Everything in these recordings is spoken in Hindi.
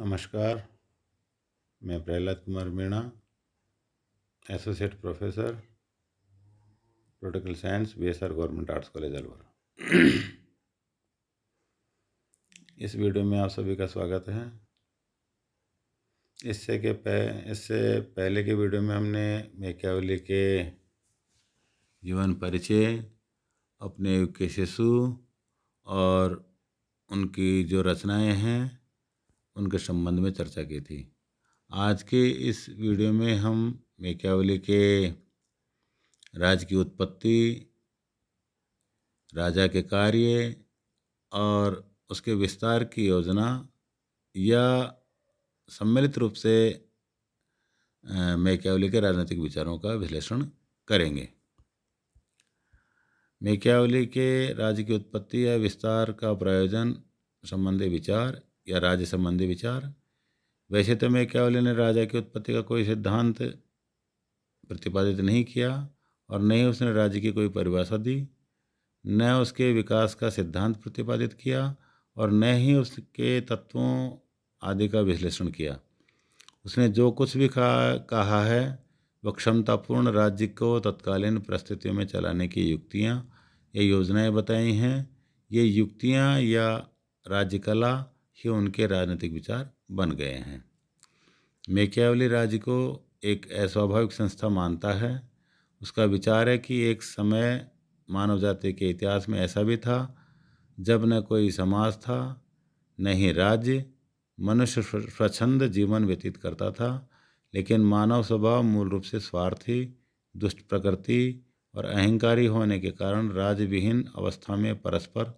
नमस्कार मैं Prahlad Kumar Meena associate professor political science B S R government arts college Alwar इस वीडियो में आप सभी का स्वागत है इससे के पह, इससे पहले के वीडियो में हमने मेकेवली के जीवन परिचय अपने युग के शिशु और उनकी जो रचनाएं हैं उनके संबंध में चर्चा की थी आज के इस वीडियो में हम मेक्यावली के राज की उत्पत्ति राजा के कार्य और उसके विस्तार की योजना या सम्मिलित रूप से मेक्यावली के राजनीतिक विचारों का विश्लेषण करेंगे मेक्यावली के राज्य की उत्पत्ति या विस्तार का प्रयोजन संबंधी विचार या राज्य संबंधी विचार वैसे तो मैं केवल ने राजा की उत्पत्ति का कोई सिद्धांत प्रतिपादित नहीं किया और न ही उसने राज्य की कोई परिभाषा दी न उसके विकास का सिद्धांत प्रतिपादित किया और न ही उसके तत्वों आदि का विश्लेषण किया उसने जो कुछ भी कहा कहा है वह क्षमतापूर्ण राज्य को तत्कालीन परिस्थितियों में चलाने की युक्तियाँ या योजनाएँ बताई हैं ये युक्तियाँ या राज्यकला ही उनके राजनीतिक विचार बन गए हैं मेकियावली राज्य को एक अस्वाभाविक संस्था मानता है उसका विचार है कि एक समय मानव जाति के इतिहास में ऐसा भी था जब न कोई समाज था न ही राज्य मनुष्य स्वच्छंद जीवन व्यतीत करता था लेकिन मानव स्वभाव मूल रूप से स्वार्थी दुष्ट प्रकृति और अहंकारी होने के कारण राज्य विहीन अवस्था में परस्पर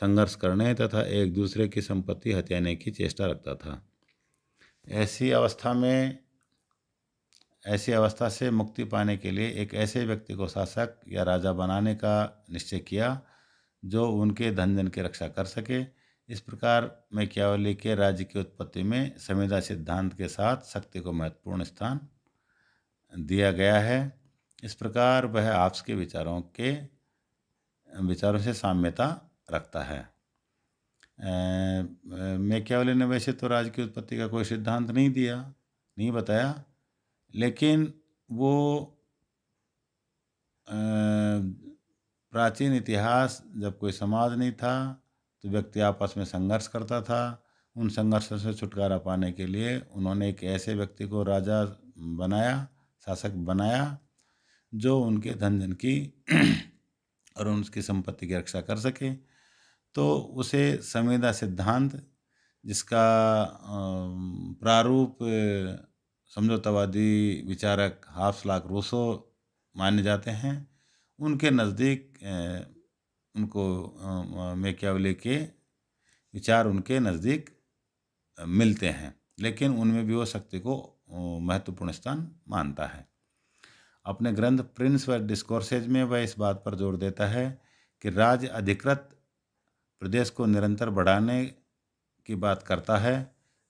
संघर्ष करने तथा एक दूसरे की संपत्ति हत्याने की चेष्टा रखता था ऐसी अवस्था में ऐसी अवस्था से मुक्ति पाने के लिए एक ऐसे व्यक्ति को शासक या राजा बनाने का निश्चय किया जो उनके धन धन की रक्षा कर सके इस प्रकार क्यावली के राज्य की उत्पत्ति में संविदा सिद्धांत के साथ शक्ति को महत्वपूर्ण स्थान दिया गया है इस प्रकार वह आपस के विचारों के विचारों से साम्यता रखता है मेक्यावली ने वैसे तो राज्य की उत्पत्ति का कोई सिद्धांत नहीं दिया नहीं बताया लेकिन वो प्राचीन इतिहास जब कोई समाज नहीं था तो व्यक्ति आपस में संघर्ष करता था उन संघर्षों से छुटकारा पाने के लिए उन्होंने एक ऐसे व्यक्ति को राजा बनाया शासक बनाया जो उनके धन धन की और उनकी संपत्ति की रक्षा कर सके तो उसे संविदा सिद्धांत जिसका प्रारूप समझौतावादी विचारक हाफ लाख रूसो माने जाते हैं उनके नज़दीक उनको मेक्यावली के विचार उनके नज़दीक मिलते हैं लेकिन उनमें भी वो शक्ति को महत्वपूर्ण स्थान मानता है अपने ग्रंथ प्रिंस व डिस्कोर्सेज में वह इस बात पर जोर देता है कि राज्य अधिकृत प्रदेश को निरंतर बढ़ाने की बात करता है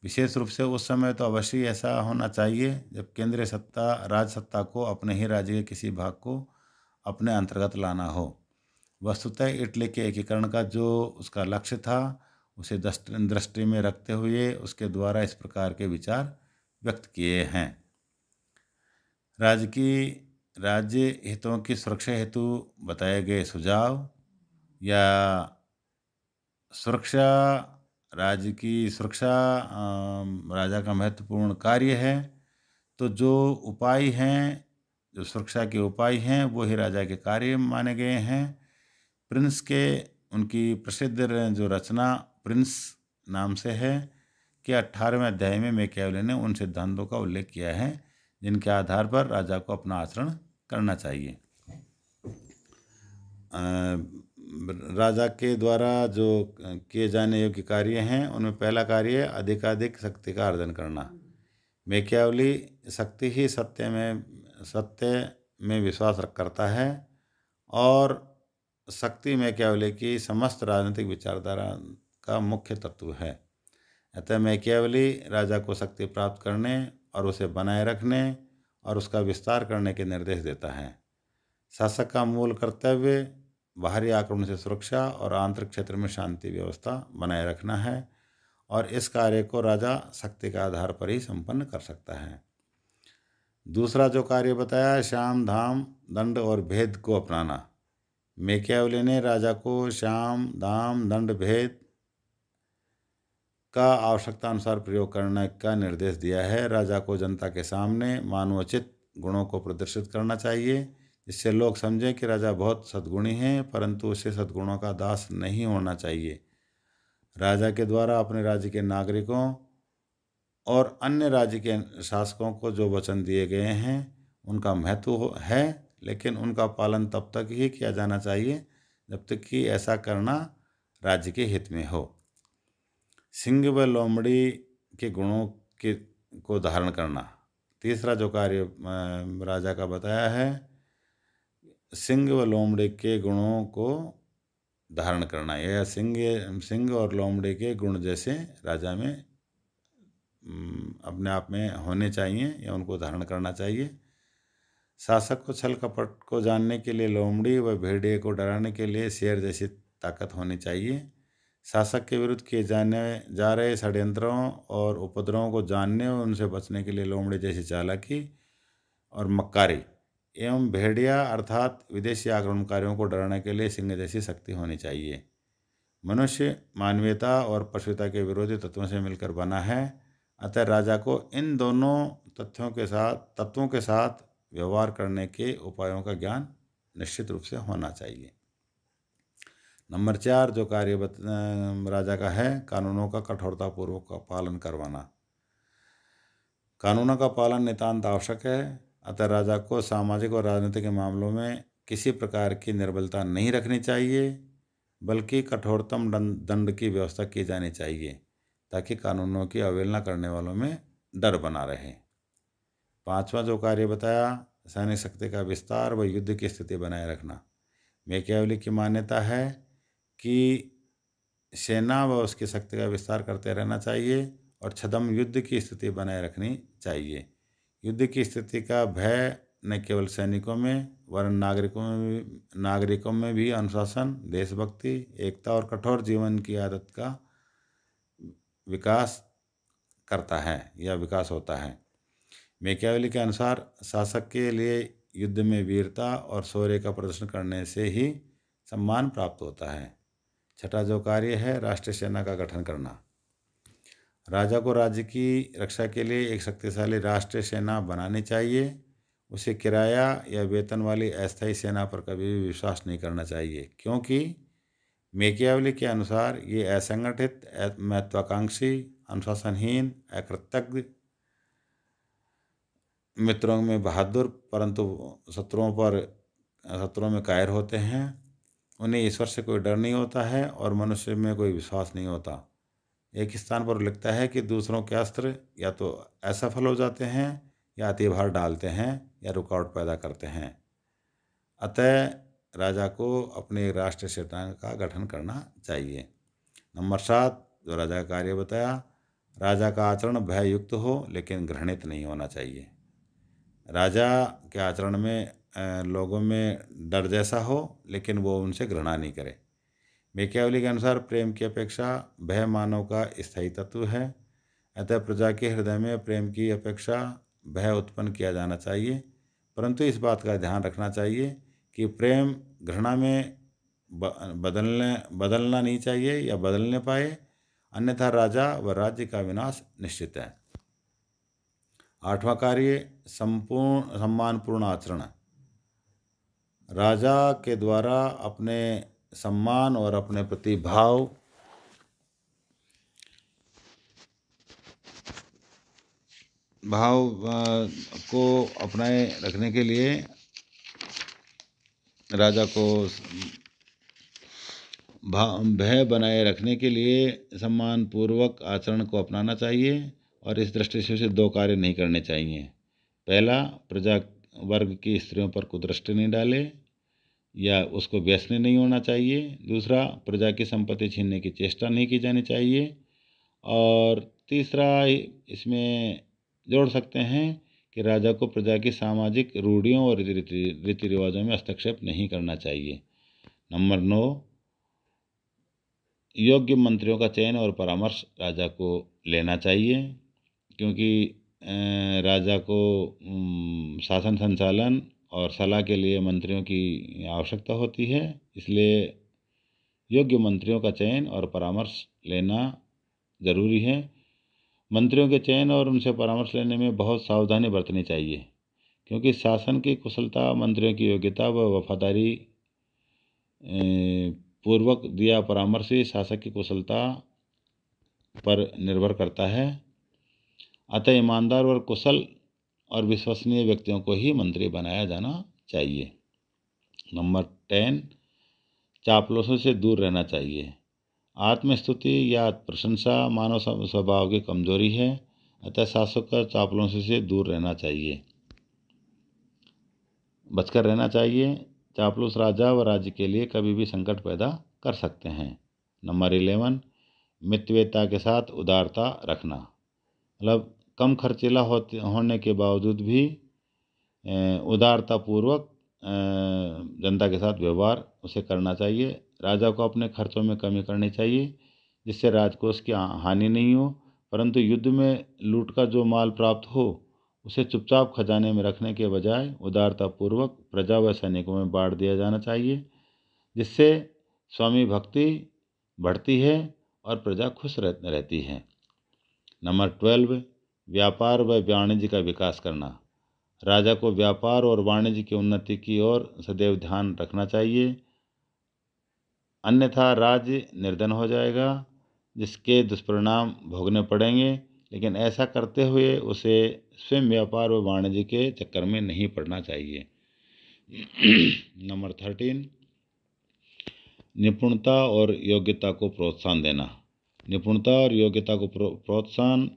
विशेष रूप से उस समय तो अवश्य ऐसा होना चाहिए जब केंद्रीय सत्ता राज्य सत्ता को अपने ही राज्य के किसी भाग को अपने अंतर्गत लाना हो वस्तुतः इटली के एकीकरण का जो उसका लक्ष्य था उसे दृष्टि में रखते हुए उसके द्वारा इस प्रकार के विचार व्यक्त किए हैं राज्य की राज्य हितों की सुरक्षा हेतु बताए गए सुझाव या सुरक्षा राज्य की सुरक्षा राजा का महत्वपूर्ण कार्य है तो जो उपाय हैं जो सुरक्षा के उपाय हैं वो ही राजा के कार्य माने गए हैं प्रिंस के उनकी प्रसिद्ध जो रचना प्रिंस नाम से है कि अट्ठारहवें अध्याय में मेकेवले ने उन सिद्धांतों का उल्लेख किया है जिनके आधार पर राजा को अपना आचरण करना चाहिए आ, राजा के द्वारा जो किए जाने योग्य कार्य हैं उनमें पहला कार्य है अधिकाधिक शक्ति का अर्जन करना मेक्यावली शक्ति ही सत्य में सत्य में विश्वास करता है और शक्ति मेक्यावली की समस्त राजनीतिक विचारधारा का मुख्य तत्व है अतः मेक्यावली राजा को शक्ति प्राप्त करने और उसे बनाए रखने और उसका विस्तार करने के निर्देश देता है शासक का मूल कर्तव्य बाहरी आक्रमण से सुरक्षा और आंतरिक क्षेत्र में शांति व्यवस्था बनाए रखना है और इस कार्य को राजा शक्ति के आधार पर ही संपन्न कर सकता है दूसरा जो कार्य बताया श्याम धाम दंड और भेद को अपनाना मेकियावली ने राजा को श्याम धाम दंड भेद का आवश्यकता अनुसार प्रयोग करने का निर्देश दिया है राजा को जनता के सामने मानवोचित गुणों को प्रदर्शित करना चाहिए इससे लोग समझें कि राजा बहुत सद्गुणी हैं परंतु उसे सद्गुणों का दास नहीं होना चाहिए राजा के द्वारा अपने राज्य के नागरिकों और अन्य राज्य के शासकों को जो वचन दिए गए हैं उनका महत्व है लेकिन उनका पालन तब तक ही किया जाना चाहिए जब तक कि ऐसा करना राज्य के हित में हो सिंह व लोमड़ी के गुणों के को धारण करना तीसरा जो कार्य राजा का बताया है सिंह व लोमड़े के गुणों को धारण करना या सिंह सिंह और लोमड़े के गुण जैसे राजा में अपने आप में होने चाहिए या उनको धारण करना चाहिए शासक को छल कपट को जानने के लिए लोमड़ी व भेड़िए को डराने के लिए शेर जैसी ताकत होनी चाहिए शासक के विरुद्ध किए जाने जा रहे षड्यंत्रों और उपद्रवों को जानने और उनसे बचने के लिए लोमड़ी जैसी चालाकी और मक्कारी एवं भेड़िया अर्थात विदेशी आक्रमणकारियों को डराने के लिए सिंह जैसी शक्ति होनी चाहिए मनुष्य मानवीयता और पशुता के विरोधी तत्वों से मिलकर बना है अतः राजा को इन दोनों तथ्यों के साथ तत्वों के साथ व्यवहार करने के उपायों का ज्ञान निश्चित रूप से होना चाहिए नंबर चार जो कार्य राजा का है कानूनों का कठोरतापूर्वक का पालन करवाना कानूनों का पालन नितान्त आवश्यक है अतः राजा को सामाजिक और राजनीतिक मामलों में किसी प्रकार की निर्बलता नहीं रखनी चाहिए बल्कि कठोरतम दंड की व्यवस्था की जानी चाहिए ताकि कानूनों की अवहेलना करने वालों में डर बना रहे पांचवा जो कार्य बताया सैनिक शक्ति का विस्तार व युद्ध की स्थिति बनाए रखना मेकेवली की मान्यता है कि सेना व उसकी शक्ति का विस्तार करते रहना चाहिए और छदम युद्ध की स्थिति बनाए रखनी चाहिए युद्ध की स्थिति का भय न केवल सैनिकों में वरन नागरिकों में भी नागरिकों में भी अनुशासन देशभक्ति एकता और कठोर जीवन की आदत का विकास करता है या विकास होता है मेकियावली के अनुसार शासक के लिए युद्ध में वीरता और शौर्य का प्रदर्शन करने से ही सम्मान प्राप्त होता है छठा जो कार्य है राष्ट्रीय सेना का गठन करना राजा को राज्य की रक्षा के लिए एक शक्तिशाली राष्ट्रीय सेना बनानी चाहिए उसे किराया या वेतन वाली अस्थायी सेना पर कभी भी विश्वास नहीं करना चाहिए क्योंकि मेकियावली के अनुसार ये असंगठित महत्वाकांक्षी अनुशासनहीन अकृतज्ञ मित्रों में बहादुर परंतु शत्रुओं पर शत्रुओं में कायर होते हैं उन्हें ईश्वर से कोई डर नहीं होता है और मनुष्य में कोई विश्वास नहीं होता एक स्थान पर लिखता है कि दूसरों के अस्त्र या तो असफल हो जाते हैं या भार डालते हैं या रुकावट पैदा करते हैं अतः राजा को अपने राष्ट्र सेना का गठन करना चाहिए नंबर सात जो राजा का कार्य बताया राजा का आचरण भय युक्त हो लेकिन घृणित नहीं होना चाहिए राजा के आचरण में लोगों में डर जैसा हो लेकिन वो उनसे घृणा नहीं करे मेक्यावली के अनुसार प्रेम की अपेक्षा भय मानव का स्थायी तत्व है अतः प्रजा के हृदय में प्रेम की अपेक्षा भय उत्पन्न किया जाना चाहिए परंतु इस बात का ध्यान रखना चाहिए कि प्रेम घृणा में बदलने बदलना नहीं चाहिए या बदलने पाए अन्यथा राजा व राज्य का विनाश निश्चित है आठवां कार्य संपूर्ण सम्मानपूर्ण आचरण राजा के द्वारा अपने सम्मान और अपने प्रति भाव भाव को अपनाए रखने के लिए राजा को भय बनाए रखने के लिए सम्मान पूर्वक आचरण को अपनाना चाहिए और इस दृष्टि से उसे दो कार्य नहीं करने चाहिए पहला प्रजा वर्ग की स्त्रियों पर कुदृष्टि नहीं डाले या उसको व्यसनी नहीं होना चाहिए दूसरा प्रजा की संपत्ति छीनने की चेष्टा नहीं की जानी चाहिए और तीसरा इसमें जोड़ सकते हैं कि राजा को प्रजा की सामाजिक रूढ़ियों और रीति रिवाजों में हस्तक्षेप नहीं करना चाहिए नंबर नौ योग्य मंत्रियों का चयन और परामर्श राजा को लेना चाहिए क्योंकि राजा को शासन संचालन और सलाह के लिए मंत्रियों की आवश्यकता होती है इसलिए योग्य मंत्रियों का चयन और परामर्श लेना ज़रूरी है मंत्रियों के चयन और उनसे परामर्श लेने में बहुत सावधानी बरतनी चाहिए क्योंकि शासन की कुशलता मंत्रियों की योग्यता व वफादारी पूर्वक दिया परामर्श ही शासक की कुशलता पर निर्भर करता है अतः ईमानदार और कुशल और विश्वसनीय व्यक्तियों को ही मंत्री बनाया जाना चाहिए नंबर टेन चापलोसों से दूर रहना चाहिए आत्मस्तुति या प्रशंसा मानव स्वभाव की कमजोरी है अतः शासक का चापलोसों से दूर रहना चाहिए बचकर रहना चाहिए चापलूस राजा व राज्य के लिए कभी भी संकट पैदा कर सकते हैं नंबर इलेवन मितव्यता के साथ उदारता रखना मतलब कम खर्चीला होते होने के बावजूद भी उदारतापूर्वक जनता के साथ व्यवहार उसे करना चाहिए राजा को अपने खर्चों में कमी करनी चाहिए जिससे राजकोष की हानि नहीं हो परंतु युद्ध में लूट का जो माल प्राप्त हो उसे चुपचाप खजाने में रखने के बजाय उदारतापूर्वक प्रजा व सैनिकों में बांट दिया जाना चाहिए जिससे स्वामी भक्ति बढ़ती है और प्रजा खुश रहती है नंबर ट्वेल्व व्यापार व वाणिज्य का विकास करना राजा को व्यापार और वाणिज्य की उन्नति की ओर सदैव ध्यान रखना चाहिए अन्यथा राज्य निर्धन हो जाएगा जिसके दुष्परिणाम भोगने पड़ेंगे लेकिन ऐसा करते हुए उसे स्वयं व्यापार व वाणिज्य के चक्कर में नहीं पड़ना चाहिए नंबर थर्टीन निपुणता और योग्यता को प्रोत्साहन देना निपुणता और योग्यता को प्रोत्साहन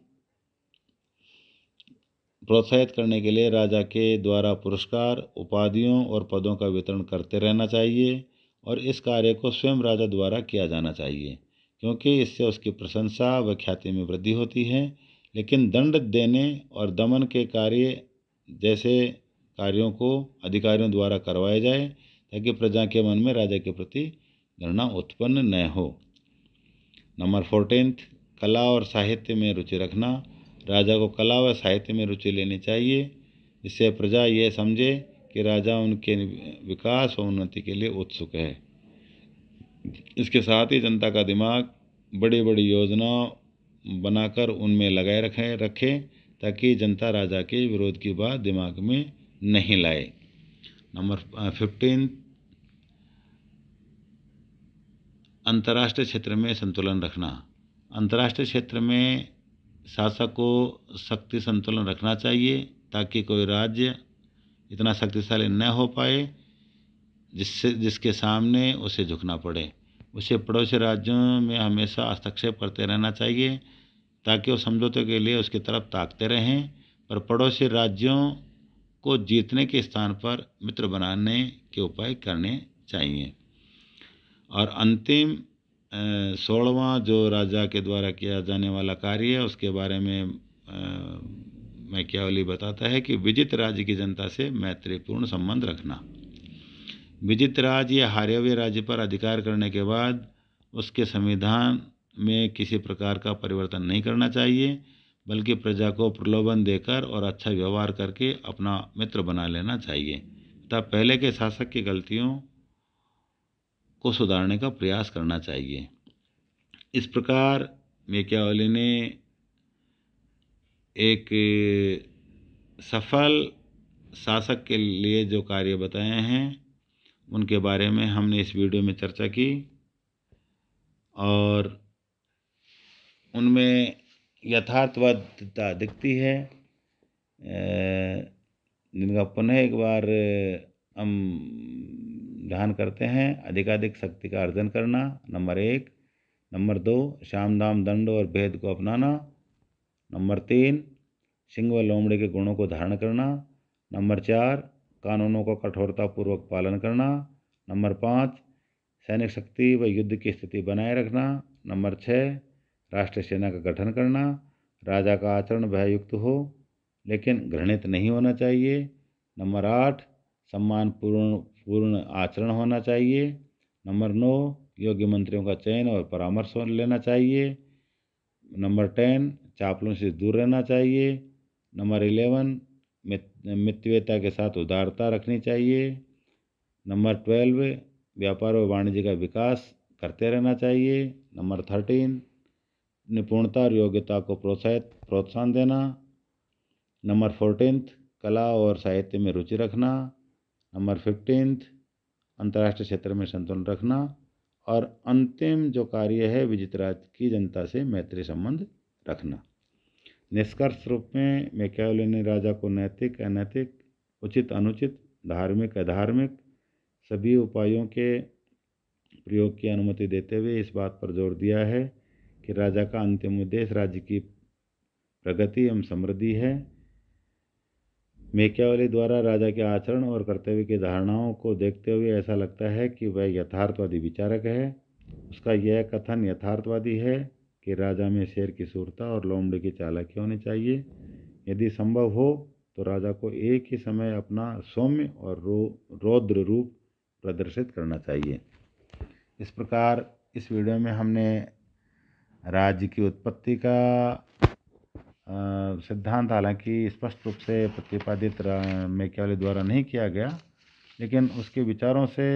प्रोत्साहित करने के लिए राजा के द्वारा पुरस्कार उपाधियों और पदों का वितरण करते रहना चाहिए और इस कार्य को स्वयं राजा द्वारा किया जाना चाहिए क्योंकि इससे उसकी प्रशंसा व ख्याति में वृद्धि होती है लेकिन दंड देने और दमन के कार्य जैसे कार्यों को अधिकारियों द्वारा करवाया जाए ताकि प्रजा के मन में राजा के प्रति घृणा उत्पन्न न हो नंबर फोर्टीन कला और साहित्य में रुचि रखना राजा को कला व साहित्य में रुचि लेनी चाहिए जिससे प्रजा यह समझे कि राजा उनके विकास व उन्नति के लिए उत्सुक है इसके साथ ही जनता का दिमाग बड़ी बड़ी योजनाओं बनाकर उनमें लगाए रखें रखें ताकि जनता राजा के विरोध की बात दिमाग में नहीं लाए नंबर फिफ्टीन अंतर्राष्ट्रीय क्षेत्र में संतुलन रखना अंतर्राष्ट्रीय क्षेत्र में शासक को शक्ति संतुलन रखना चाहिए ताकि कोई राज्य इतना शक्तिशाली न हो पाए जिससे जिसके सामने उसे झुकना पड़े उसे पड़ोसी राज्यों में हमेशा हस्तक्षेप करते रहना चाहिए ताकि वो समझौते के लिए उसकी तरफ ताकते रहें पर पड़ोसी राज्यों को जीतने के स्थान पर मित्र बनाने के उपाय करने चाहिए और अंतिम सोलवा जो राजा के द्वारा किया जाने वाला कार्य है उसके बारे में मैं वाली बताता है कि विजित राज्य की जनता से मैत्रीपूर्ण संबंध रखना विजित राज्य या हार्यव्य राज्य पर अधिकार करने के बाद उसके संविधान में किसी प्रकार का परिवर्तन नहीं करना चाहिए बल्कि प्रजा को प्रलोभन देकर और अच्छा व्यवहार करके अपना मित्र बना लेना चाहिए तब पहले के शासक की गलतियों को सुधारने का प्रयास करना चाहिए इस प्रकार मेकियावली ने एक सफल शासक के लिए जो कार्य बताए हैं उनके बारे में हमने इस वीडियो में चर्चा की और उनमें यथार्थवादता दिखती है जिनका पुनः एक बार हम ध्यान करते हैं अधिकाधिक शक्ति का अर्जन करना नंबर एक नंबर दो शाम धाम दंड और भेद को अपनाना नंबर तीन सिंह व लोमड़ी के गुणों को धारण करना नंबर चार कानूनों का कठोरतापूर्वक पालन करना नंबर पाँच सैनिक शक्ति व युद्ध की स्थिति बनाए रखना नंबर छः राष्ट्रीय सेना का गठन करना राजा का आचरण भययुक्त हो लेकिन घृणित नहीं होना चाहिए नंबर आठ सम्मान पूर्ण पूर्ण आचरण होना चाहिए नंबर नौ योग्य मंत्रियों का चयन और परामर्श लेना चाहिए नंबर टेन चापलों से दूर रहना चाहिए नंबर इलेवन मितव्यता के साथ उदारता रखनी चाहिए नंबर ट्वेल्व व्यापार और वाणिज्य का विकास करते रहना चाहिए नंबर थर्टीन निपुणता और योग्यता को प्रोत्साहित प्रोत्साहन देना नंबर फोर्टीन कला और साहित्य में रुचि रखना नंबर फिफ्टींथ अंतर्राष्ट्रीय क्षेत्र में संतुलन रखना और अंतिम जो कार्य है विजित राज की जनता से मैत्री संबंध रखना निष्कर्ष रूप में मैक्यावले ने राजा को नैतिक अनैतिक उचित अनुचित धार्मिक अधार्मिक सभी उपायों के प्रयोग की अनुमति देते हुए इस बात पर जोर दिया है कि राजा का अंतिम उद्देश्य राज्य की प्रगति एवं समृद्धि है मेक्यावली द्वारा राजा के आचरण और कर्तव्य की धारणाओं को देखते हुए ऐसा लगता है कि वह यथार्थवादी विचारक है उसका यह कथन यथार्थवादी है कि राजा में शेर की सूरता और लोमड़ी की चालाकी होनी चाहिए यदि संभव हो तो राजा को एक ही समय अपना सौम्य और रो रौद्र रूप प्रदर्शित करना चाहिए इस प्रकार इस वीडियो में हमने राज्य की उत्पत्ति का सिद्धांत हालांकि स्पष्ट रूप से प्रतिपादित मैक्यावली द्वारा नहीं किया गया लेकिन उसके विचारों से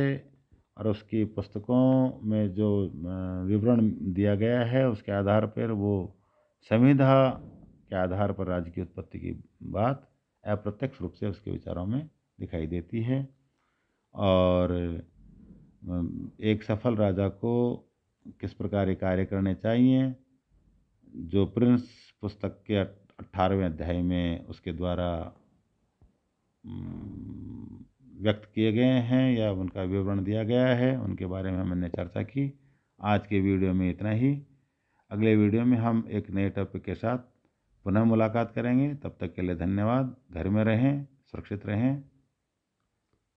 और उसकी पुस्तकों में जो विवरण दिया गया है उसके आधार पर वो संविधा के आधार पर राज्य की उत्पत्ति की बात अप्रत्यक्ष रूप से उसके विचारों में दिखाई देती है और एक सफल राजा को किस प्रकार कार्य करने चाहिए जो प्रिंस पुस्तक के अट्ठारहवें अध्याय में उसके द्वारा व्यक्त किए गए हैं या उनका विवरण दिया गया है उनके बारे में हमने चर्चा की आज के वीडियो में इतना ही अगले वीडियो में हम एक नए टॉपिक के साथ पुनः मुलाकात करेंगे तब तक के लिए धन्यवाद घर में रहें सुरक्षित रहें